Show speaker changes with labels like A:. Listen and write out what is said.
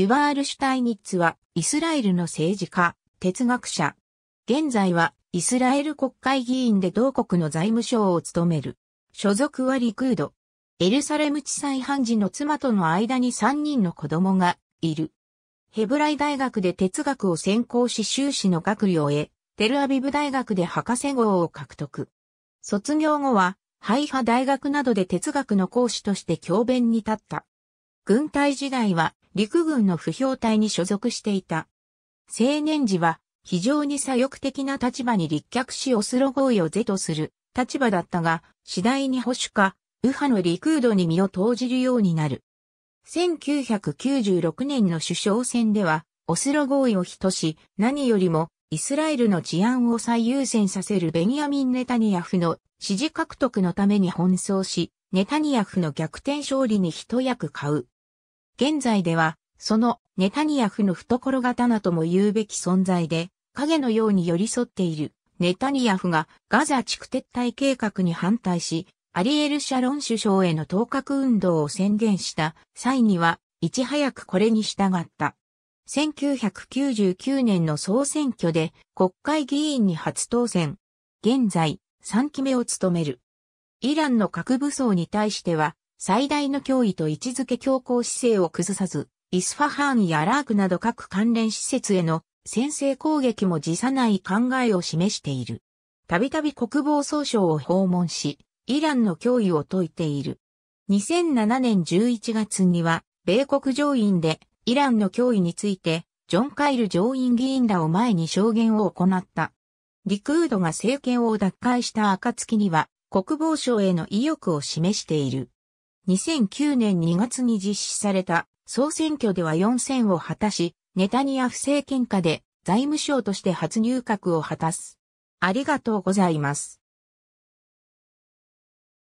A: ユバール・シュタイニッツは、イスラエルの政治家、哲学者。現在は、イスラエル国会議員で同国の財務省を務める。所属はリクード。エルサレム地裁判事の妻との間に3人の子供がいる。ヘブライ大学で哲学を専攻し修士の学位を得、テルアビブ大学で博士号を獲得。卒業後は、ハイハ大学などで哲学の講師として教鞭に立った。軍隊時代は陸軍の不評隊に所属していた。青年時は非常に左翼的な立場に立脚しオスロ合意を是とする立場だったが、次第に保守化、右派のリクードに身を投じるようになる。1996年の首相選では、オスロ合意を人し、何よりもイスラエルの治安を最優先させるベニヤミン・ネタニヤフの支持獲得のために奔走し、ネタニヤフの逆転勝利に一役買う。現在では、そのネタニヤフの懐刀とも言うべき存在で、影のように寄り添っているネタニヤフがガザ地区撤退計画に反対し、アリエル・シャロン首相への当確運動を宣言した際には、いち早くこれに従った。1999年の総選挙で国会議員に初当選。現在、3期目を務める。イランの核武装に対しては、最大の脅威と位置づけ強硬姿勢を崩さず、イスファハーンやラークなど各関連施設への先制攻撃も辞さない考えを示している。たびたび国防総省を訪問し、イランの脅威を解いている。2007年11月には、米国上院でイランの脅威について、ジョン・カイル上院議員らを前に証言を行った。リクードが政権を奪回した暁には、国防省への意欲を示している。2009年2月に実施された総選挙では4選を果たし、ネタニヤフ政権下で財務省として初入閣を果たす。ありがとうございます。